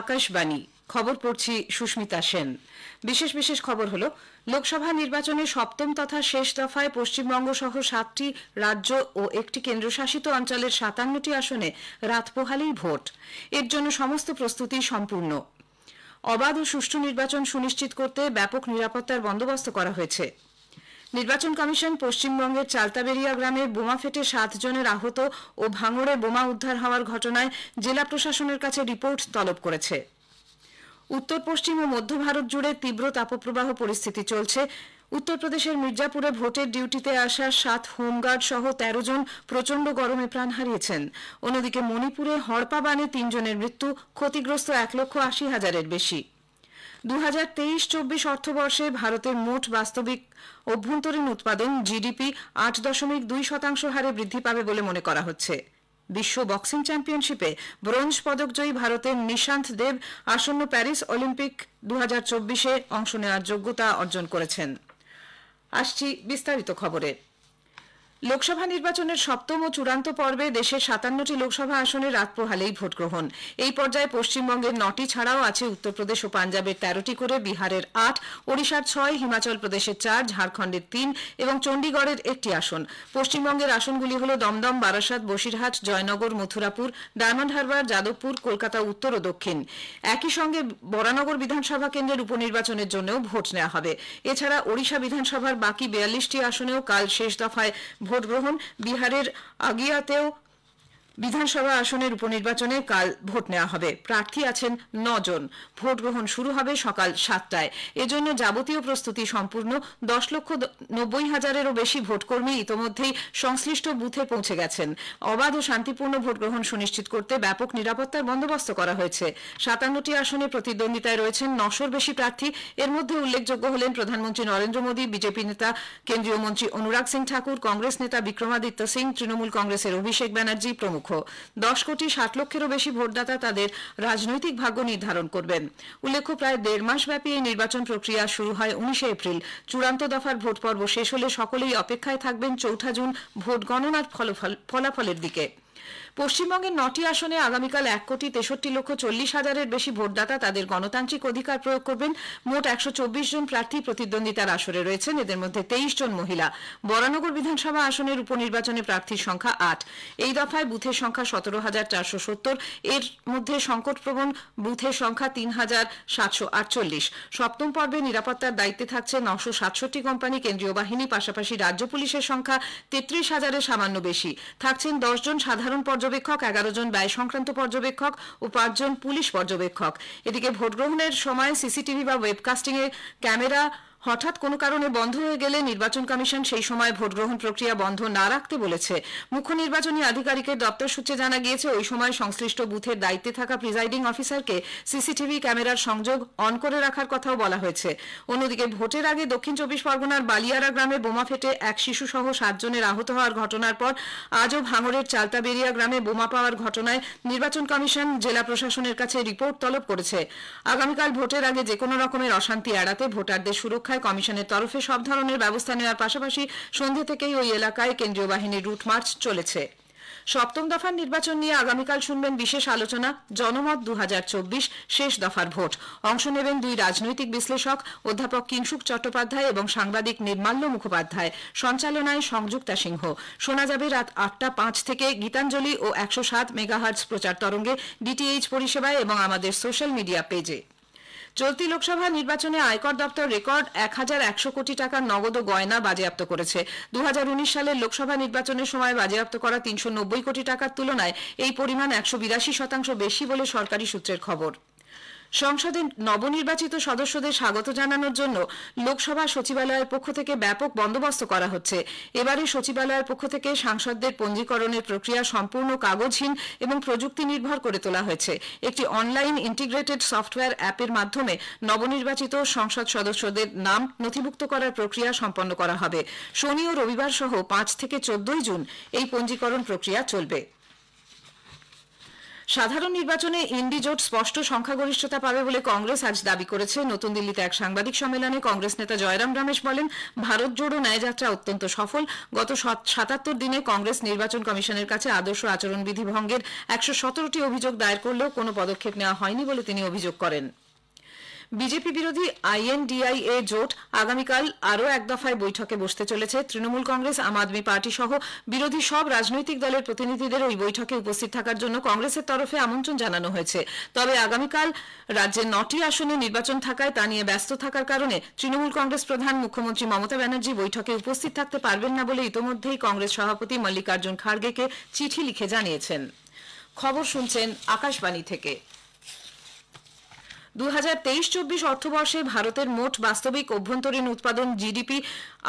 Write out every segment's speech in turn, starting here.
আকাশবাণী খবর পড়ছি সুস্মিতা সেন বিশেষ বিশেষ খবর হলো লোকসভা নির্বাচনে সপ্তম তথা শেষ দফায় পশ্চিমবঙ্গ সহ সাতটি রাজ্য ও একটি কেন্দ্রশাসিত অঞ্চলের সাতান্নটি আসনে রাত পোহালেই ভোট এর জন্য সমস্ত প্রস্তুতি সম্পূর্ণ অবাধ ও সুষ্ঠু নির্বাচন সুনিশ্চিত করতে ব্যাপক নিরাপত্তার বন্দোবস্ত করা হয়েছে নির্বাচন কমিশন পশ্চিমবঙ্গের চালতাবেরিয়া গ্রামে বোমা ফেটে সাতজনের আহত ও ভাঙড়ে বোমা উদ্ধার হওয়ার ঘটনায় জেলা প্রশাসনের কাছে রিপোর্ট তলব করেছে উত্তর পশ্চিম ও মধ্য ভারত জুড়ে তীব্র তাপপ্রবাহ পরিস্থিতি চলছে উত্তরপ্রদেশের মির্জাপুরে ভোটের ডিউটিতে আসা সাত হোমগার্ড সহ তেরো জন প্রচণ্ড গরমে প্রাণ হারিয়েছেন অন্যদিকে মণিপুরে হড়পা বানে তিনজনের মৃত্যু ক্ষতিগ্রস্ত এক লক্ষ আশি হাজারের বেশি 2023-24 তেইশ চব্বিশ অর্থবর্ষে ভারতের মোট বাস্তবিক অভ্যন্তরীণ উৎপাদন জিডিপি আট দশমিক দুই শতাংশ হারে বৃদ্ধি পাবে বলে মনে করা হচ্ছে বিশ্ব বক্সিং চ্যাম্পিয়নশিপে ব্রোঞ্জ পদকজয়ী ভারতের নিশান্ত দেব আসন্ন প্যারিস অলিম্পিক দু হাজার চব্বিশে অংশ নেওয়ার যোগ্যতা অর্জন করেছেন আসছি বিস্তারিত খবরে লোকসভা নির্বাচনের সপ্তম ও চূড়ান্ত পর্বে দেশের সাতান্নটি লোকসভা আসনে রাত পোহালেই ভোট গ্রহণ এই পর্যায়ে পশ্চিমবঙ্গের নটি ছাড়াও আছে উত্তরপ্রদেশ ও পাঞ্জাবের তেরোটি করে বিহারের আট ওড়িশার ছয় হিমাচল প্রদেশের চার ঝাড়খণ্ডের তিন এবং চণ্ডীগড়ের একটি আসন পশ্চিমবঙ্গের আসনগুলি হল দমদম বারাসাত বসিরহাট জয়নগর মথুরাপুর ডায়মন্ড হারবার যাদবপুর কলকাতা উত্তর ও দক্ষিণ একই সঙ্গে বরানগর বিধানসভা কেন্দ্রের উপনির্বাচনের জন্যও ভোট নেওয়া হবে এছাড়া ওড়িশা বিধানসভার বাকি বিয়াল্লিশটি আসনেও কাল শেষ দফায় ভোট গ্রহণ বিহারের আগিয়াতেও বিধানসভা আসনের উপনির্বাচনে কাল ভোট নেওয়া হবে প্রার্থী আছেন জন ভোট গ্রহণ শুরু হবে সকাল সাতটায় এজন্য যাবতীয় প্রস্তুতি সম্পূর্ণ দশ লক্ষ নব্বই হাজারেরও বেশি ভোটকর্মী ইতিমধ্যেই সংশ্লিষ্ট বুথে পৌঁছে গেছেন অবাধ ও শান্তিপূর্ণ ভোট গ্রহণ সুনিশ্চিত করতে ব্যাপক নিরাপত্তার বন্দোবস্ত করা হয়েছে সাতান্নটি আসনে প্রতিদ্বন্দ্বিতায় রয়েছেন নশোর বেশি প্রার্থী এর মধ্যে উল্লেখযোগ্য হলেন প্রধানমন্ত্রী নরেন্দ্র মোদী বিজেপি নেতা কেন্দ্রীয় মন্ত্রী অনুরাগ সিং ঠাকুর কংগ্রেস নেতা বিক্রমাদিত্য সিং তৃণমূল কংগ্রেসের অভিষেক ব্যানার্জি প্রমুখ মুখ্য দশ কোটি ষাট লক্ষেরও বেশি ভোটদাতা তাদের রাজনৈতিক ভাগ্য নির্ধারণ করবেন উল্লেখ্য প্রায় দেড় মাস ব্যাপী এই নির্বাচন প্রক্রিয়া শুরু হয় উনিশে এপ্রিল চূড়ান্ত দফার ভোট পর্ব শেষ হলে সকলেই অপেক্ষায় থাকবেন চৌঠা জুন ভোট গণনার ফলাফলের দিকে পশ্চিমবঙ্গের নটি আসনে আগামীকাল এক কোটি তেষট্টি লক্ষ চল্লিশ হাজারের বেশি ভোটদাতা তাদের গণতান্ত্রিক অধিকার প্রয়োগ করবেন মোট একশো জন প্রার্থী প্রতিদ্বন্দ্বিতার আসরে রয়েছেন এদের মধ্যে তেইশ জন মহিলা বরানগর বিধানসভা আসনের উপনির্বাচনে প্রার্থীর সংখ্যা আট এই দফায় বুথের সংখ্যা সতেরো হাজার চারশো সত্তর এর মধ্যে সংকটপ্রবণ বুথের সংখ্যা তিন হাজার সাতশো আটচল্লিশ সপ্তম পর্বে নিরাপত্তার দায়িত্বে থাকছে নশো সাতষট্টি কোম্পানি কেন্দ্রীয় বাহিনী পাশাপাশি রাজ্য পুলিশের সংখ্যা তেত্রিশ হাজারের সামান্য বেশি থাকছেন দশজন সাধারণ পর্যায়ে পর্যবেক্ষক এগারো জন ব্যয় সংক্রান্ত পর্যবেক্ষক ও পাঁচজন পুলিশ পর্যবেক্ষক এদিকে ভোটগ্রহণের সময় সিসিটিভি বা এর ক্যামেরা হঠাৎ কোনো কারণে বন্ধ হয়ে গেলে নির্বাচন কমিশন সেই সময় ভোট গ্রহণ প্রক্রিয়া বন্ধ না রাখতে বলেছে মুখ্য নির্বাচনী আধিকারিকের দপ্তর সূত্রে জানা গিয়েছে ওই সময় সংশ্লিষ্ট বুথের দায়িত্বে থাকা প্রিজাইডিং অফিসারকে সিসিটিভি ক্যামেরার সংযোগ অন করে রাখার কথাও বলা হয়েছে অন্যদিকে ভোটের আগে দক্ষিণ চব্বিশ পরগনার বালিয়ারা গ্রামে বোমা ফেটে এক শিশুসহ সাতজনের আহত হওয়ার ঘটনার পর আজও ভাঙড়ের চালতাবেরিয়া গ্রামে বোমা পাওয়ার ঘটনায় নির্বাচন কমিশন জেলা প্রশাসনের কাছে রিপোর্ট তলব করেছে আগামীকাল ভোটের আগে যে কোনো রকমের অশান্তি এড়াতে ভোটারদের সুরক্ষা রক্ষায় কমিশনের তরফে সব ধরনের ব্যবস্থা নেওয়ার পাশাপাশি সন্ধ্যে থেকেই ওই এলাকায় কেন্দ্রীয় বাহিনীর রুট মার্চ চলেছে সপ্তম দফার নির্বাচন নিয়ে আগামীকাল শুনবেন বিশেষ আলোচনা জনমত দু শেষ দফার ভোট অংশ নেবেন দুই রাজনৈতিক বিশ্লেষক অধ্যাপক কিংসুক চট্টোপাধ্যায় এবং সাংবাদিক নির্মাল্য মুখোপাধ্যায় সঞ্চালনায় সংযুক্তা সিংহ শোনা যাবে রাত আটটা পাঁচ থেকে গীতাঞ্জলি ও একশো সাত মেগাহার্জ প্রচার তরঙ্গে ডিটিএইচ পরিষেবায় এবং আমাদের সোশ্যাল মিডিয়া পেজে চলতি লোকসভা নির্বাচনে আয়কর দপ্তর রেকর্ড এক হাজার একশো কোটি টাকার নগদ ও গয়না বাজেয়াপ্ত করেছে দু সালের লোকসভা নির্বাচনের সময় বাজেয়াপ্ত করা তিনশো কোটি টাকার তুলনায় এই পরিমাণ একশো শতাংশ বেশি বলে সরকারি সূত্রের খবর সংসদে নবনির্বাচিত সদস্যদের স্বাগত জানানোর জন্য লোকসভা সচিবালয়ের পক্ষ থেকে ব্যাপক বন্দোবস্ত করা হচ্ছে এবারে সচিবালয়ের পক্ষ থেকে সাংসদদের পঞ্জীকরণের প্রক্রিয়া সম্পূর্ণ কাগজহীন এবং প্রযুক্তি নির্ভর করে তোলা হয়েছে একটি অনলাইন ইন্টিগ্রেটেড সফটওয়্যার অ্যাপের মাধ্যমে নবনির্বাচিত সংসদ সদস্যদের নাম নথিভুক্ত করার প্রক্রিয়া সম্পন্ন করা হবে শনি ও রবিবার সহ পাঁচ থেকে চোদ্দই জুন এই পঞ্জীকরণ প্রক্রিয়া চলবে সাধারণ নির্বাচনে ইন্ডি জোট স্পষ্ট সংখ্যাগরিষ্ঠতা পাবে বলে কংগ্রেস আজ দাবি করেছে নতুন দিল্লিতে এক সাংবাদিক সম্মেলনে কংগ্রেস নেতা জয়রাম রমেশ বলেন ভারত জোড়ো ন্যায়যাত্রা অত্যন্ত সফল গত সাতাত্তর দিনে কংগ্রেস নির্বাচন কমিশনের কাছে আদর্শ আচরণবিধি ভঙ্গের একশো সতেরোটি অভিযোগ দায়ের করলেও কোনো পদক্ষেপ নেওয়া হয়নি বলে তিনি অভিযোগ করেন বিজেপি বিরোধী আইএনডিআই এ জোট আগামীকাল আরও এক দফায় বৈঠকে বসতে চলেছে তৃণমূল কংগ্রেস আম আদমি পার্টি সহ বিরোধী সব রাজনৈতিক দলের প্রতিনিধিদের ওই বৈঠকে উপস্থিত থাকার জন্য কংগ্রেসের তরফে আমন্ত্রণ জানানো হয়েছে তবে আগামীকাল রাজ্যের নটি আসনে নির্বাচন থাকায় তা নিয়ে ব্যস্ত থাকার কারণে তৃণমূল কংগ্রেস প্রধান মুখ্যমন্ত্রী মমতা ব্যানার্জি বৈঠকে উপস্থিত থাকতে পারবেন না বলে ইতোমধ্যেই কংগ্রেস সভাপতি মল্লিকার্জুন খাড়গেকে চিঠি লিখে জানিয়েছেন খবর শুনছেন আকাশবাণী থেকে দু হাজার তেইশ চব্বিশ অর্থবর্ষে ভারতের মোট বাস্তবিক অভ্যন্তরীণ উৎপাদন জিডিপি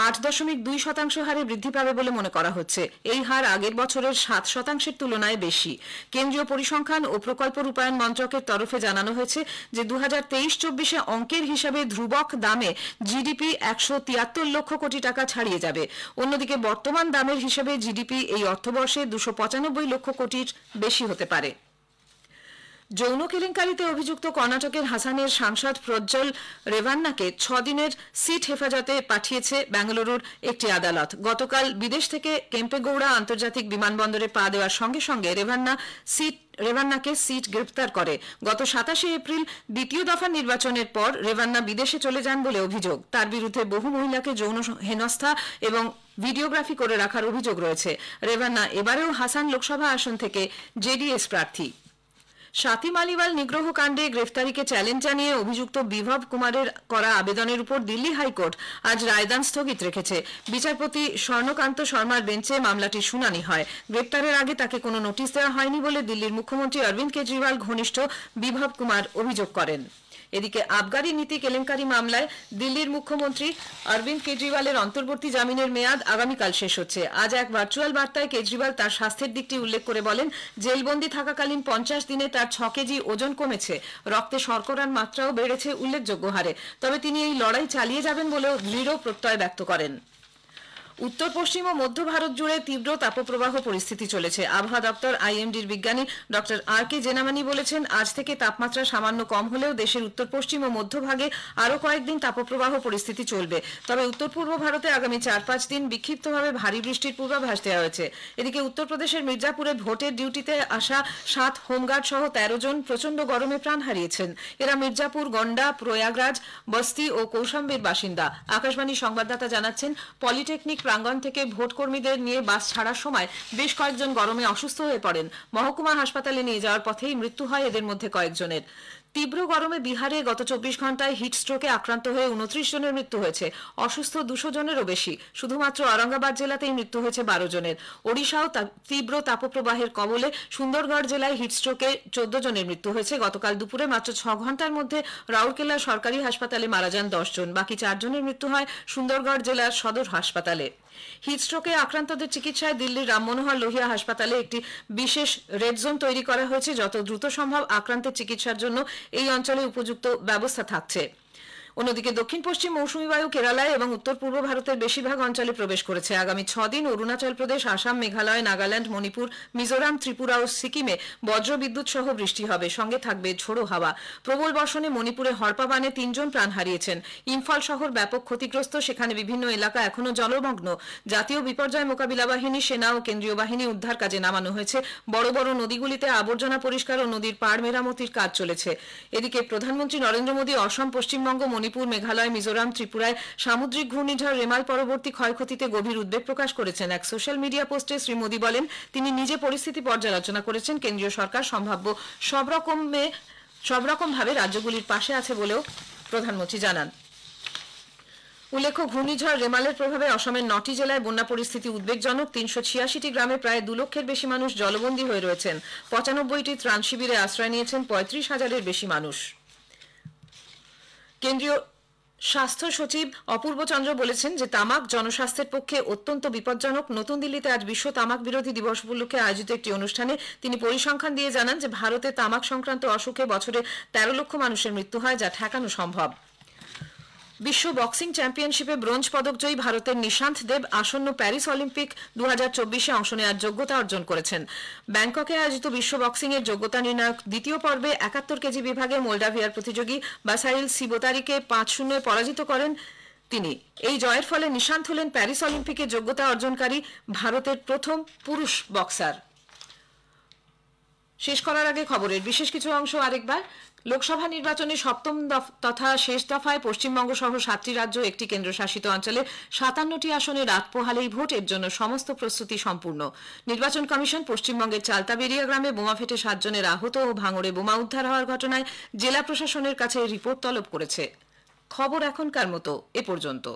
আট দশমিক দুই শতাংশ হারে বৃদ্ধি পাবে বলে মনে করা হচ্ছে এই হার আগের বছরের সাত শতাংশের তুলনায় বেশি কেন্দ্রীয় পরিসংখ্যান ও প্রকল্প রূপায়ণ মন্ত্রকের তরফে জানানো হয়েছে যে দু হাজার তেইশ চব্বিশে অঙ্কের হিসাবে ধ্রুবক দামে জিডিপি একশো তিয়াত্তর লক্ষ কোটি টাকা ছাড়িয়ে যাবে অন্যদিকে বর্তমান দামের হিসাবে জিডিপি এই অর্থবর্ষে দুশো পঁচানব্বই লক্ষ কোটির বেশি হতে পারে যৌন কেলেঙ্কারিতে অভিযুক্ত কর্ণাটকের হাসানের সাংসদ প্রজ্জ্বল রেভান্নাকে ছদিনের সিট হেফাজতে পাঠিয়েছে বেঙ্গালুরুর একটি আদালত গতকাল বিদেশ থেকে কেম্পেগৌড়া আন্তর্জাতিক বিমানবন্দরে পা দেওয়ার সঙ্গে সঙ্গে রেভান্না সিট রেভান্নাকে সিট গ্রেপ্তার করে গত সাতাশে এপ্রিল দ্বিতীয় দফা নির্বাচনের পর রেভান্না বিদেশে চলে যান বলে অভিযোগ তার বিরুদ্ধে বহু মহিলাকে যৌন হেনস্থা এবং ভিডিওগ্রাফি করে রাখার অভিযোগ রয়েছে রেভান্না এবারেও হাসান লোকসভা আসন থেকে জেডিএস প্রার্থী সাথী মালিওয়াল নিগ্রহ কাণ্ডে গ্রেফতারিকে চ্যালেঞ্জ জানিয়ে অভিযুক্ত বিভব কুমারের করা আবেদনের উপর দিল্লি হাইকোর্ট আজ রায়দান স্থগিত রেখেছে বিচারপতি স্বর্ণকান্ত শর্মার বেঞ্চে মামলাটি শুনানি হয় গ্রেপ্তারের আগে তাকে কোনো নোটিশ দেওয়া হয়নি বলে দিল্লির মুখ্যমন্ত্রী অরবিন্দ কেজরিওয়াল ঘনিষ্ঠ বিভব কুমার অভিযোগ করেন এদিকে আবগারি নীতি কেলেঙ্কারি মামলায় দিল্লির মুখ্যমন্ত্রী অরবিন্দ কেজরিওয়ালের অন্তর্বর্তী জামিনের মেয়াদ আগামীকাল শেষ হচ্ছে আজ এক ভার্চুয়াল বার্তায় কেজরিওয়াল তার স্বাস্থ্যের দিকটি উল্লেখ করে বলেন জেলবন্দি থাকাকালীন পঞ্চাশ দিনে তার ছ কেজি ওজন কমেছে রক্তে শর্করার মাত্রাও বেড়েছে উল্লেখযোগ্য হারে তবে তিনি এই লড়াই চালিয়ে যাবেন বলেও দৃঢ় প্রত্যয় ব্যক্ত করেন উত্তর পশ্চিম ও মধ্য ভারত জুড়ে তীব্র তাপপ্রবাহ পরিস্থিতি চলেছে আবহাওয়া দপ্তর আইএমডির বিজ্ঞানী ডক্টর আর কে জেনামানি বলেছেন আজ থেকে তাপমাত্রা সামান্য কম হলেও দেশের উত্তর পশ্চিম ও মধ্যভাগে আরও কয়েকদিন তাপপ্রবাহ পরিস্থিতি চলবে তবে উত্তর পূর্ব ভারতে আগামী চার পাঁচ দিন বিক্ষিপ্তভাবে ভারী বৃষ্টির পূর্বাভাস দেওয়া হয়েছে এদিকে উত্তরপ্রদেশের মির্জাপুরে ভোটের ডিউটিতে আসা সাত হোমগার্ড সহ তেরো জন প্রচণ্ড গরমে প্রাণ হারিয়েছেন এরা মির্জাপুর গন্ডা প্রয়াগরাজ বস্তি ও কৌশাম্বের বাসিন্দা আকাশবাণী সংবাদদাতা জানাচ্ছেন পলিটেকনিক প্রাঙ্গণ থেকে ভোটকর্মীদের নিয়ে বাস ছাড়ার সময় বেশ কয়েকজন গরমে অসুস্থ হয়ে পড়েন মহকুমা হাসপাতালে নিয়ে যাওয়ার পথেই মৃত্যু হয় এদের মধ্যে কয়েকজনের তীব্র গরমে বিহারে গত চব্বিশ ঘন্টায় হিট স্ট্রোকে আক্রান্ত হয়ে উনত্রিশ জনের মৃত্যু হয়েছে অসুস্থ দুশো জনেরও বেশি শুধুমাত্র অরঙ্গাবাদ জেলাতেই মৃত্যু হয়েছে বারো জনের ওড়িশাও তীব্র তাপপ্রবাহের কবলে সুন্দরগড় জেলায় হিটস্ট্রোকে চোদ্দ জনের মৃত্যু হয়েছে গতকাল দুপুরে মাত্র ছ ঘন্টার মধ্যে রাউরকেলার সরকারি হাসপাতালে মারা যান দশজন বাকি চারজনের মৃত্যু হয় সুন্দরগড় জেলার সদর হাসপাতালে হিটস্ট্রোকে আক্রান্তদের চিকিৎসায় দিল্লির রামমনোহর লোহিয়া হাসপাতালে একটি বিশেষ রেড জোন তৈরি করা হয়েছে যত দ্রুত সম্ভব আক্রান্তের চিকিৎসার জন্য এই অঞ্চলে উপযুক্ত ব্যবস্থা থাকছে অন্যদিকে দক্ষিণ পশ্চিম মৌসুমী বায়ু কেরালায় এবং উত্তর পূর্ব ভারতের বেশিরভাগ অঞ্চলে প্রবেশ করেছে আগামী ছদিন অরুণাচল প্রদেশ আসাম মেঘালয় নাগাল্যান্ড মণিপুর মিজোরাম ত্রিপুরা ও সিকিমে বজ্রবিদ্যুৎ সহ বৃষ্টি হবে সঙ্গে থাকবে ঝোড়ো হাওয়া প্রবল বর্ষণে মণিপুরে হরপাবানে তিনজন প্রাণ হারিয়েছেন ইম্ফল শহর ব্যাপক ক্ষতিগ্রস্ত সেখানে বিভিন্ন এলাকা এখনও জলমগ্ন জাতীয় বিপর্যয় মোকাবিলা বাহিনী সেনা ও কেন্দ্রীয় বাহিনী উদ্ধার কাজে নামানো হয়েছে বড় বড় নদীগুলিতে আবর্জনা পরিষ্কার ও নদীর পাড় মেরামতির কাজ চলেছে এদিকে প্রধানমন্ত্রী নরেন্দ্র মোদী অসম পশ্চিমবঙ্গ মণিপুর মেঘালয় মিজোরাম ত্রিপুরায় সামুদ্রিক ঘূর্ণিঝড় রেমাল পরবর্তী ক্ষয়ক্ষতিতে গভীর উদ্বেগ প্রকাশ করেছেন এক সোশ্যাল মিডিয়া পোস্টে শ্রী মোদী বলেন তিনি নিজে পরিস্থিতি পর্যালোচনা করেছেন কেন্দ্রীয় সরকার সম্ভাব্য সবরকমভাবে রাজ্যগুলির পাশে আছে বলেও প্রধানমন্ত্রী জানান উল্লেখ্য ঘূর্ণিঝড় রেমালের প্রভাবে অসমের নটি জেলায় বন্যা পরিস্থিতি উদ্বেগজনক তিনশো ছিয়াশিটি গ্রামে প্রায় দু লক্ষের বেশি মানুষ জলবন্দী হয়ে রয়েছেন পঁচানব্বইটি ত্রাণ শিবিরে আশ্রয় নিয়েছেন পঁয়ত্রিশ হাজারের বেশি মানুষ কেন্দ্রীয় স্বাস্থ্য সচিব অপূর্ব চন্দ্র বলেছেন যে তামাক জনস্বাস্থ্যের পক্ষে অত্যন্ত বিপজ্জনক নতুন দিল্লিতে আজ বিশ্ব তামাক বিরোধী দিবস উপলক্ষে আয়োজিত একটি অনুষ্ঠানে তিনি পরিসংখ্যান দিয়ে জানান যে ভারতে তামাক সংক্রান্ত অসুখে বছরে তেরো লক্ষ মানুষের মৃত্যু হয় যা ঠেকানো সম্ভব বিশ্ব বক্সিং চ্যাম্পিয়নশিপে ব্রোঞ্জ পদকজয়ী ভারতের নিশান্ত দেব আসন্ন প্যারিস অলিম্পিক দু হাজার অংশ নেওয়ার যোগ্যতা অর্জন করেছেন ব্যাংককে আয়োজিত বিশ্ব বক্সিং এর যোগ্যতা নির্ণায়ক দ্বিতীয় পর্বে একাত্তর কেজি বিভাগে মোল্ডাভিয়ার প্রতিযোগী বাসাইল সিবোতারিকে পাঁচ শূন্য পরাজিত করেন তিনি এই জয়ের ফলে নিশান্ত হলেন প্যারিস অলিম্পিকে যোগ্যতা অর্জনকারী ভারতের প্রথম পুরুষ বক্সার শেষ করার আগে খবরের বিশেষ কিছু অংশ আরেকবার লোকসভা নির্বাচনে সপ্তম তথা শেষ দফায় পশ্চিমবঙ্গ সহ সাতটি রাজ্য একটি কেন্দ্রশাসিত অঞ্চলে সাতান্নটি আসনে রাত পোহালেই ভোটের জন্য সমস্ত প্রস্তুতি সম্পূর্ণ নির্বাচন কমিশন পশ্চিমবঙ্গের চালতাবেরিয়া গ্রামে বোমা ফেটে সাতজনের আহত ও ভাঙড়ে বোমা উদ্ধার হওয়ার ঘটনায় জেলা প্রশাসনের কাছে রিপোর্ট তলব করেছে খবর এখনকার মতো এ পর্যন্ত